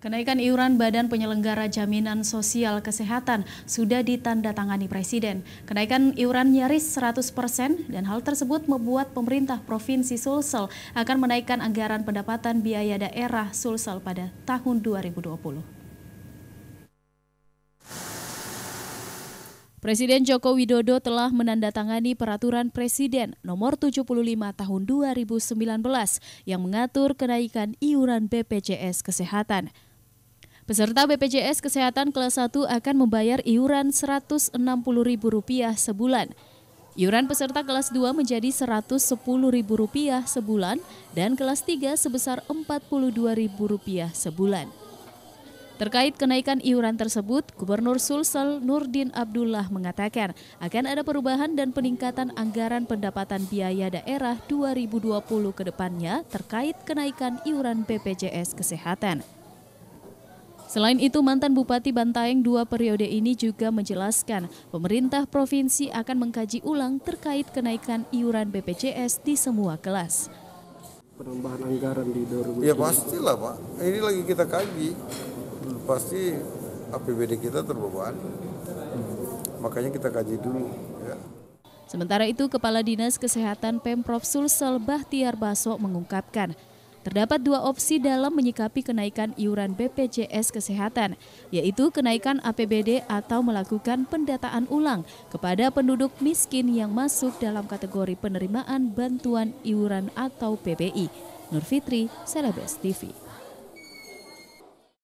Kenaikan iuran Badan Penyelenggara Jaminan Sosial Kesehatan sudah ditandatangani Presiden. Kenaikan iuran nyaris 100% dan hal tersebut membuat pemerintah Provinsi Sulsel akan menaikkan anggaran pendapatan biaya daerah Sulsel pada tahun 2020. Presiden Joko Widodo telah menandatangani peraturan Presiden nomor 75 tahun 2019 yang mengatur kenaikan iuran BPJS Kesehatan. Peserta BPJS Kesehatan kelas 1 akan membayar iuran Rp160.000 sebulan. Iuran peserta kelas 2 menjadi Rp110.000 sebulan dan kelas 3 sebesar Rp42.000 sebulan. Terkait kenaikan iuran tersebut, Gubernur Sulsel Nurdin Abdullah mengatakan akan ada perubahan dan peningkatan anggaran pendapatan biaya daerah 2020 ke depannya terkait kenaikan iuran BPJS Kesehatan. Selain itu, mantan Bupati Bantaeng dua periode ini juga menjelaskan pemerintah provinsi akan mengkaji ulang terkait kenaikan iuran BPJS di semua kelas. Penambahan anggaran di 2020. Ya pastilah Pak, ini lagi kita kaji. Pasti APBD kita terbebani. Makanya kita kaji dulu. Ya. Sementara itu, Kepala Dinas Kesehatan Pemprov Sulsel Bahtiar Baso mengungkapkan Terdapat dua opsi dalam menyikapi kenaikan iuran BPJS Kesehatan, yaitu kenaikan APBD atau melakukan pendataan ulang kepada penduduk miskin yang masuk dalam kategori penerimaan bantuan iuran atau PBI. Nur Fitri, Celebes TV.